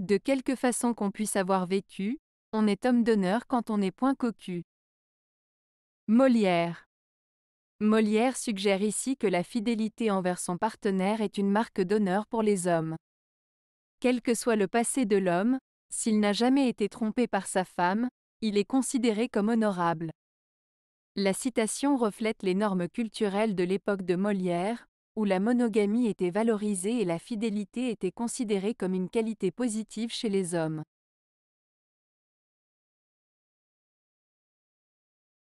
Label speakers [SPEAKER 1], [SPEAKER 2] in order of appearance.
[SPEAKER 1] De quelque façon qu'on puisse avoir vécu, on est homme d'honneur quand on n'est point cocu. Molière. Molière suggère ici que la fidélité envers son partenaire est une marque d'honneur pour les hommes. Quel que soit le passé de l'homme, s'il n'a jamais été trompé par sa femme, il est considéré comme honorable. La citation reflète les normes culturelles de l'époque de Molière, où la monogamie était valorisée et la fidélité était considérée comme une qualité positive chez les hommes.